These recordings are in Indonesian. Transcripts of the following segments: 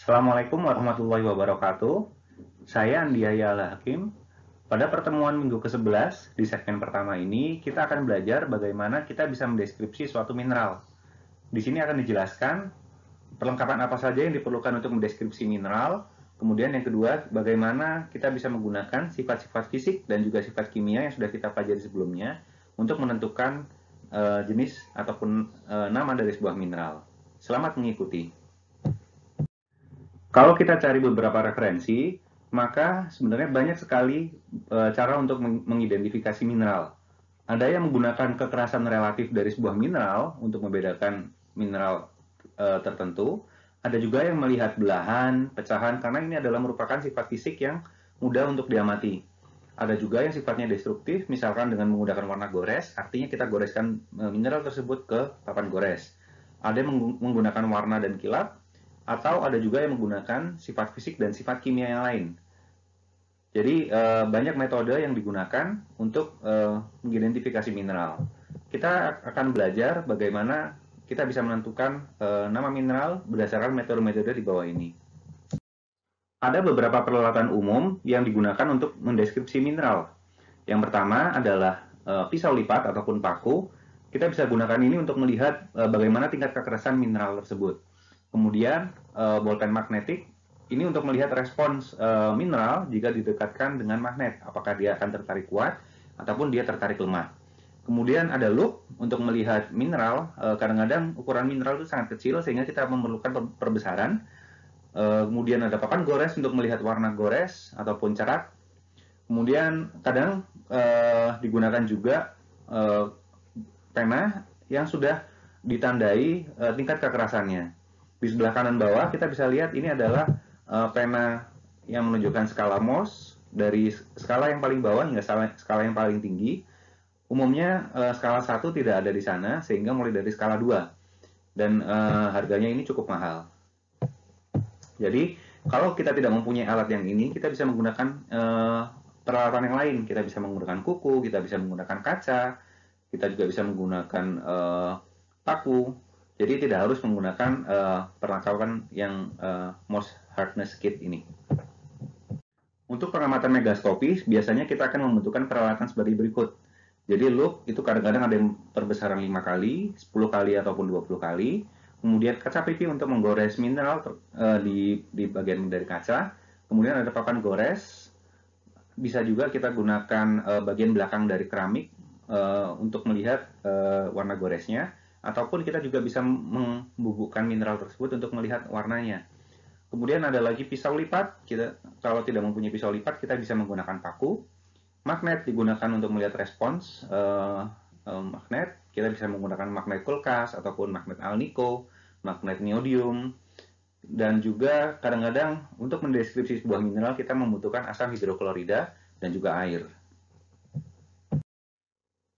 Assalamualaikum warahmatullahi wabarakatuh. Saya Andi Ayala Hakim. Pada pertemuan minggu ke-11 di segmen pertama ini, kita akan belajar bagaimana kita bisa mendeskripsi suatu mineral. Di sini akan dijelaskan perlengkapan apa saja yang diperlukan untuk mendeskripsi mineral. Kemudian yang kedua, bagaimana kita bisa menggunakan sifat-sifat fisik dan juga sifat kimia yang sudah kita pelajari sebelumnya untuk menentukan uh, jenis ataupun uh, nama dari sebuah mineral. Selamat mengikuti. Kalau kita cari beberapa referensi, maka sebenarnya banyak sekali uh, cara untuk mengidentifikasi mineral. Ada yang menggunakan kekerasan relatif dari sebuah mineral untuk membedakan mineral e, tertentu. Ada juga yang melihat belahan, pecahan, karena ini adalah merupakan sifat fisik yang mudah untuk diamati. Ada juga yang sifatnya destruktif, misalkan dengan menggunakan warna gores, artinya kita goreskan eh, mineral tersebut ke papan gores. Ada yang menggunakan warna dan kilat, atau ada juga yang menggunakan sifat fisik dan sifat kimia yang lain. Jadi eh, banyak metode yang digunakan untuk eh, mengidentifikasi mineral. Kita akan belajar bagaimana kita bisa menentukan eh, nama mineral berdasarkan metode-metode di bawah ini. Ada beberapa peralatan umum yang digunakan untuk mendeskripsi mineral. Yang pertama adalah pisau lipat ataupun paku. Kita bisa gunakan ini untuk melihat bagaimana tingkat kekerasan mineral tersebut. Kemudian uh, eh, bolpen magnetik ini untuk melihat respons uh, mineral jika didekatkan dengan magnet, apakah dia akan tertarik kuat ataupun dia tertarik lemah. Kemudian ada loop untuk melihat mineral, eh, kadang-kadang ukuran mineral itu sangat kecil sehingga kita memerlukan perbesaran. Kemudian ada papan gores untuk melihat warna gores ataupun cerat. Kemudian kadang digunakan juga tema yang sudah ditandai tingkat kekerasannya di sebelah kanan bawah kita bisa lihat ini adalah uh, pena yang menunjukkan skala MOS dari skala yang paling bawah hingga skala, skala yang paling tinggi. Umumnya uh, skala 1 tidak ada di sana sehingga mulai dari skala 2 dan uh, harganya ini cukup mahal. Jadi kalau kita tidak mempunyai alat yang ini kita bisa menggunakan uh, peralatan yang lain. Kita bisa menggunakan kuku, kita bisa menggunakan kaca, kita juga bisa menggunakan uh, paku jadi tidak harus menggunakan uh, perlengkapan yang uh, most hardness kit ini. Untuk pengamatan megaskopi, biasanya kita akan membutuhkan peralatan sebagai berikut. Jadi loop itu kadang-kadang ada yang perbesaran 5 kali, 10 kali ataupun 20 kali. Kemudian kaca pipi untuk menggores mineral uh, di, di bagian dari kaca. Kemudian ada papan gores. Bisa juga kita gunakan uh, bagian belakang dari keramik uh, untuk melihat uh, warna goresnya ataupun kita juga bisa membubukkan mineral tersebut untuk melihat warnanya. Kemudian ada lagi pisau lipat, kita kalau tidak mempunyai pisau lipat kita bisa menggunakan paku. Magnet digunakan untuk melihat respons uh, uh, magnet, kita bisa menggunakan magnet kulkas ataupun magnet alniko, magnet neodium, dan juga kadang-kadang untuk mendeskripsi sebuah mineral kita membutuhkan asam hidroklorida dan juga air.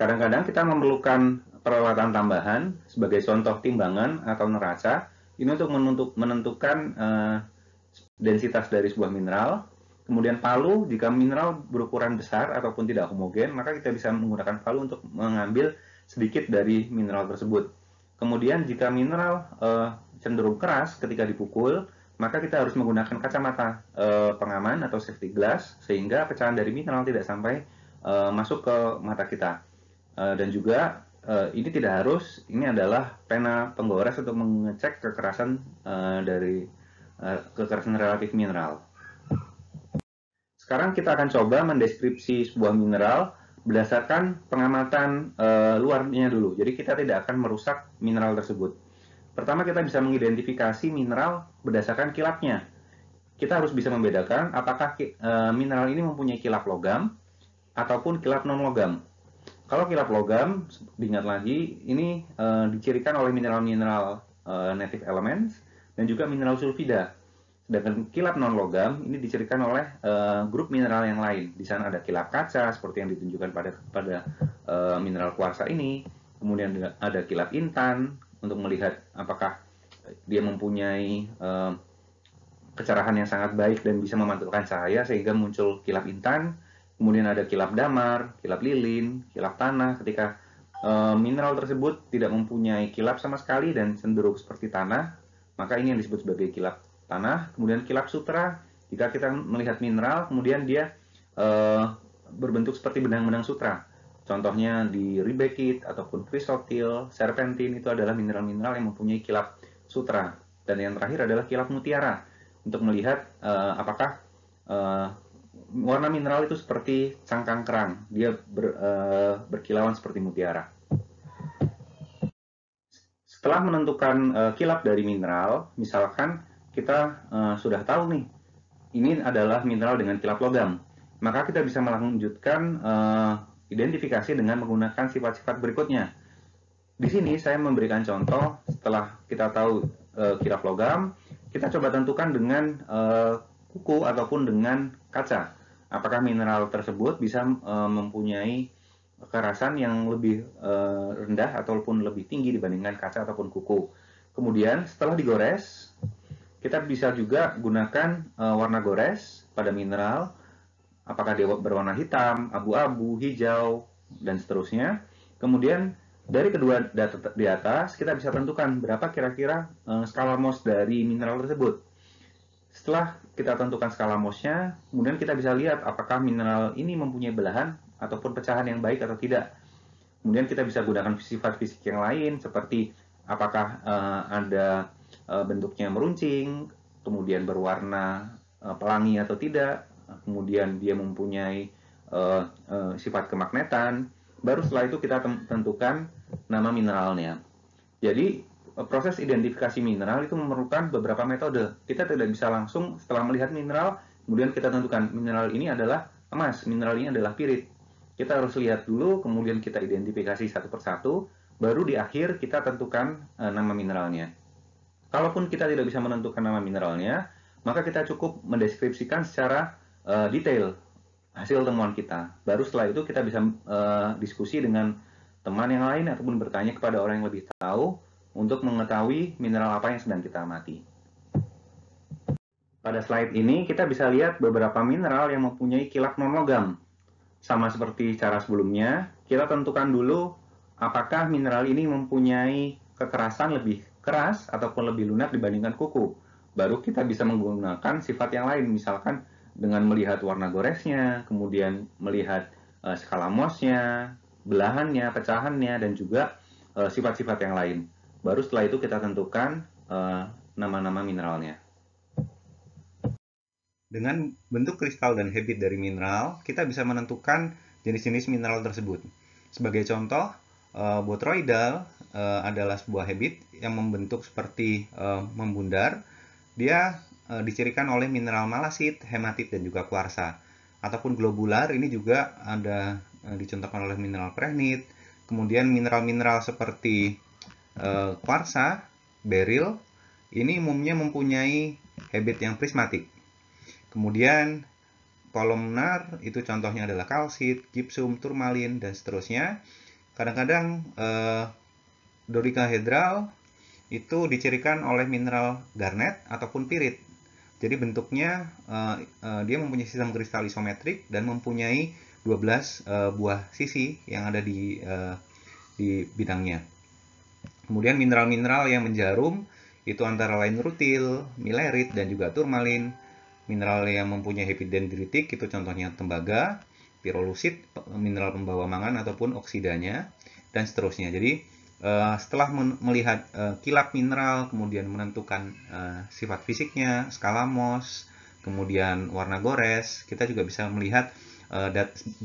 Kadang-kadang kita memerlukan peralatan tambahan sebagai contoh timbangan atau neraca ini untuk menentukan uh, densitas dari sebuah mineral. Kemudian palu, jika mineral berukuran besar ataupun tidak homogen, maka kita bisa menggunakan palu untuk mengambil sedikit dari mineral tersebut. Kemudian jika mineral uh, cenderung keras ketika dipukul, maka kita harus menggunakan kacamata uh, pengaman atau safety glass sehingga pecahan dari mineral tidak sampai uh, masuk ke mata kita. dan juga uh, ini tidak harus, ini adalah pena penggores untuk mengecek kekerasan uh, dari uh, kekerasan relatif mineral. Sekarang kita akan coba mendeskripsi sebuah mineral berdasarkan pengamatan uh, luarnya dulu. Jadi kita tidak akan merusak mineral tersebut. Pertama kita bisa mengidentifikasi mineral berdasarkan kilatnya. Kita harus bisa membedakan apakah uh, mineral ini mempunyai kilat logam ataupun kilat non logam. Kalau kilap logam, diingat lagi, ini uh, dicirikan oleh mineral-mineral uh, native elements dan juga mineral sulfida. Sedangkan kilap non-logam ini dicirikan oleh uh, grup mineral yang lain. Di sana ada kilap kaca seperti yang ditunjukkan pada pada uh, mineral kuarsa ini. Kemudian ada kilap intan untuk melihat apakah dia mempunyai uh, kecerahan yang sangat baik dan bisa memantulkan cahaya sehingga muncul kilap intan kemudian ada kilap damar, kilap lilin, kilap tanah. Ketika e, mineral tersebut tidak mempunyai kilap sama sekali dan cenderung seperti tanah, maka ini yang disebut sebagai kilap tanah. Kemudian kilap sutra, jika kita melihat mineral, kemudian dia e, berbentuk seperti benang-benang sutra. Contohnya di ribekit ataupun krisotil, serpentin itu adalah mineral-mineral yang mempunyai kilap sutra. Dan yang terakhir adalah kilap mutiara untuk melihat e, apakah e, warna mineral itu seperti cangkang kerang, dia ber, uh, berkilauan seperti mutiara. Setelah menentukan uh, kilap dari mineral, misalkan kita uh, sudah tahu nih, ini adalah mineral dengan kilap logam, maka kita bisa melanjutkan uh, identifikasi dengan menggunakan sifat-sifat berikutnya. Di sini saya memberikan contoh setelah kita tahu uh, kilap logam, kita coba tentukan dengan uh, kuku ataupun dengan kaca. Apakah mineral tersebut bisa e, mempunyai kekerasan yang lebih e, rendah ataupun lebih tinggi dibandingkan kaca ataupun kuku. Kemudian setelah digores, kita bisa juga gunakan e, warna gores pada mineral, apakah dia berwarna hitam, abu-abu, hijau, dan seterusnya. Kemudian dari kedua data di atas, kita bisa tentukan berapa kira-kira e, skala MOS dari mineral tersebut. Setelah kita tentukan skala MOS-nya, kemudian kita bisa lihat apakah mineral ini mempunyai belahan ataupun pecahan yang baik atau tidak. Kemudian kita bisa gunakan sifat fisik yang lain seperti apakah uh, ada uh, bentuknya meruncing, kemudian berwarna uh, pelangi atau tidak, kemudian dia mempunyai uh, uh, sifat kemagnetan. Baru setelah itu kita tentukan nama mineralnya. Jadi proses identifikasi mineral itu memerlukan beberapa metode. Kita tidak bisa langsung setelah melihat mineral, kemudian kita tentukan mineral ini adalah emas, mineral ini adalah pirit. Kita harus lihat dulu, kemudian kita identifikasi satu persatu, baru di akhir kita tentukan e, nama mineralnya. Kalaupun kita tidak bisa menentukan nama mineralnya, maka kita cukup mendeskripsikan secara e, detail hasil temuan kita. Baru setelah itu kita bisa e, diskusi dengan teman yang lain ataupun bertanya kepada orang yang lebih tahu untuk mengetahui mineral apa yang sedang kita amati. Pada slide ini kita bisa lihat beberapa mineral yang mempunyai kilat non Sama seperti cara sebelumnya, kita tentukan dulu apakah mineral ini mempunyai kekerasan lebih keras ataupun lebih lunak dibandingkan kuku. Baru kita bisa menggunakan sifat yang lain, misalkan dengan melihat warna goresnya, kemudian melihat eh, skala Mohsnya, belahannya, pecahannya, dan juga eh, sifat-sifat yang lain. Baru setelah itu kita tentukan eh, nama-nama uh, mineralnya. Dengan bentuk kristal dan habit dari mineral, kita bisa menentukan jenis-jenis mineral tersebut. Sebagai contoh, uh, botroidal uh, adalah sebuah habit yang membentuk seperti uh, membundar. Dia uh, dicirikan oleh mineral malasit, hematit, dan juga kuarsa. Ataupun globular ini juga ada uh, dicontohkan oleh mineral prehnit. Kemudian mineral-mineral seperti kuarsa, eh, beril, ini umumnya mempunyai habit yang prismatik. Kemudian kolomnar, itu contohnya adalah kalsit, gipsum, turmalin dan seterusnya. Kadang-kadang eh, dodecahedral itu dicirikan oleh mineral garnet ataupun pirit. Jadi bentuknya eh, eh, dia mempunyai sistem kristal isometrik dan mempunyai 12 eh, buah sisi yang ada di eh, di bidangnya. Kemudian mineral-mineral yang menjarum itu antara lain rutil, milerit, dan juga turmalin. Mineral yang mempunyai heavy dendritik itu contohnya tembaga, pirolusit, mineral pembawa mangan ataupun oksidanya, dan seterusnya. Jadi eh, setelah melihat eh, kilat mineral, kemudian menentukan eh, sifat fisiknya, skala MOS, kemudian warna gores, kita juga bisa melihat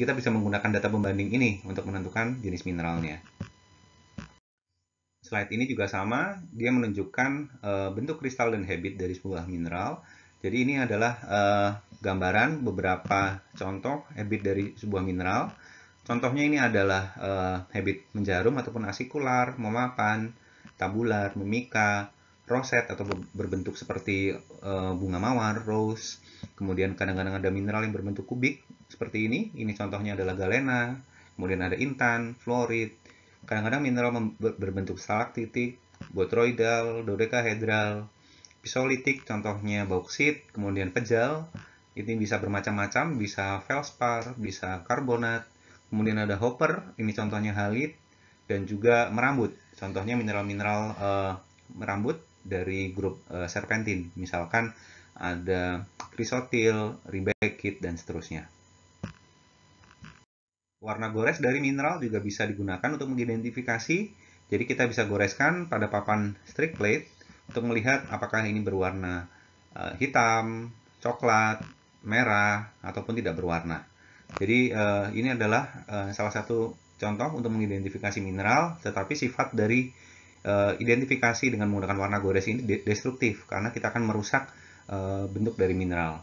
kita bisa menggunakan data pembanding ini untuk menentukan jenis mineralnya slide ini juga sama, dia menunjukkan uh, bentuk kristal dan habit dari sebuah mineral. Jadi ini adalah uh, gambaran beberapa contoh habit dari sebuah mineral. Contohnya ini adalah uh, habit menjarum ataupun asikular, memapan, tabular, memika, roset atau berbentuk seperti uh, bunga mawar, rose. Kemudian kadang-kadang ada mineral yang berbentuk kubik seperti ini. Ini contohnya adalah galena, kemudian ada intan, fluorit. Kadang-kadang mineral berbentuk stalaktitik, botroidal, dodekahedral, pisolitik contohnya bauksit, kemudian pejal, ini bisa bermacam-macam, bisa felspar, bisa karbonat, kemudian ada hopper, ini contohnya halit, dan juga merambut, contohnya mineral-mineral uh, merambut dari grup uh, serpentin, misalkan ada krisotil, ribekit, dan seterusnya. Warna gores dari mineral juga bisa digunakan untuk mengidentifikasi, jadi kita bisa goreskan pada papan strip plate untuk melihat apakah ini berwarna eh, hitam, coklat, merah, ataupun tidak berwarna. Jadi eh, ini adalah eh, salah satu contoh untuk mengidentifikasi mineral, tetapi sifat dari identifikasi dengan menggunakan warna gores ini destruktif, karena kita akan merusak bentuk dari mineral.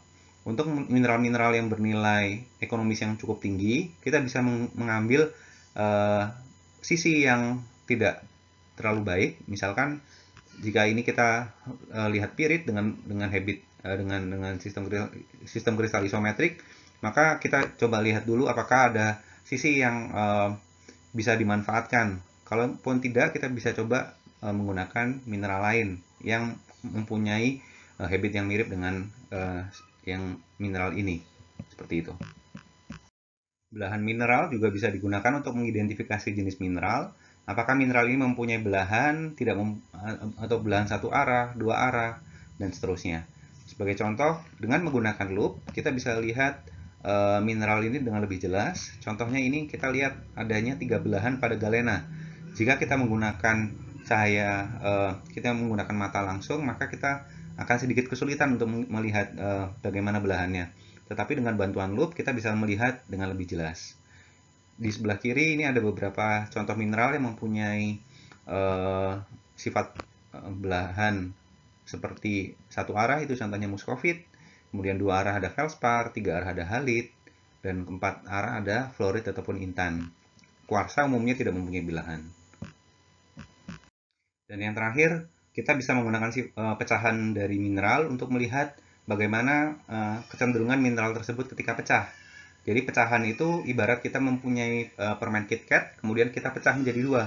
Untuk mineral-mineral yang bernilai ekonomis yang cukup tinggi, kita bisa mengambil uh, sisi yang tidak terlalu baik. Misalkan jika ini kita uh, lihat pirit dengan dengan habit uh, dengan dengan sistem sistem kristal isometrik, maka kita coba lihat dulu apakah ada sisi yang uh, bisa dimanfaatkan. Kalaupun tidak, kita bisa coba uh, menggunakan mineral lain yang mempunyai uh, habit yang mirip dengan uh, yang mineral ini. Seperti itu. Belahan mineral juga bisa digunakan untuk mengidentifikasi jenis mineral. Apakah mineral ini mempunyai belahan, tidak mem eh, atau belahan satu arah, dua arah, dan seterusnya. Sebagai contoh, dengan menggunakan loop, kita bisa lihat eh, mineral ini dengan lebih jelas. Contohnya ini kita lihat adanya tiga belahan pada galena. Jika kita menggunakan cahaya, eh, kita menggunakan mata langsung, maka kita akan sedikit kesulitan untuk melihat uh, bagaimana belahannya. Tetapi dengan bantuan loop kita bisa melihat dengan lebih jelas. Di sebelah kiri ini ada beberapa contoh mineral yang mempunyai uh, sifat uh, belahan seperti satu arah itu contohnya muscovite, kemudian dua arah ada felspar, tiga arah ada halit, dan keempat arah ada fluorit ataupun intan. Kuarsa umumnya tidak mempunyai belahan. Dan yang terakhir, kita bisa menggunakan uh, pecahan dari mineral untuk melihat bagaimana uh, kecenderungan mineral tersebut ketika pecah. Jadi pecahan itu ibarat kita mempunyai uh, eh, permen KitKat, kemudian kita pecah menjadi dua.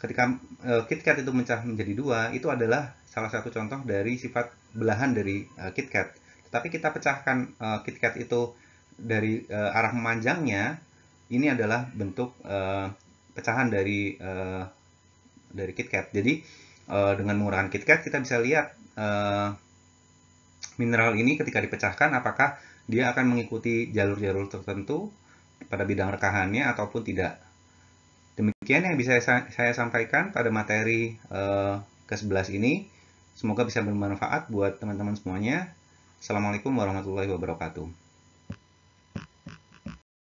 Ketika uh, KitKat itu pecah menjadi dua, itu adalah salah satu contoh dari sifat belahan dari uh, KitKat. Tetapi kita pecahkan uh, KitKat itu dari uh, arah memanjangnya, ini adalah bentuk uh, pecahan dari uh, dari KitKat. Jadi Eh, dengan menggunakan KitKat kita bisa lihat eh, mineral ini ketika dipecahkan apakah dia akan mengikuti jalur-jalur tertentu pada bidang rekahannya ataupun tidak. Demikian yang bisa saya sampaikan pada materi eh, ke-11 ini. Semoga bisa bermanfaat buat teman-teman semuanya. Assalamualaikum warahmatullahi wabarakatuh.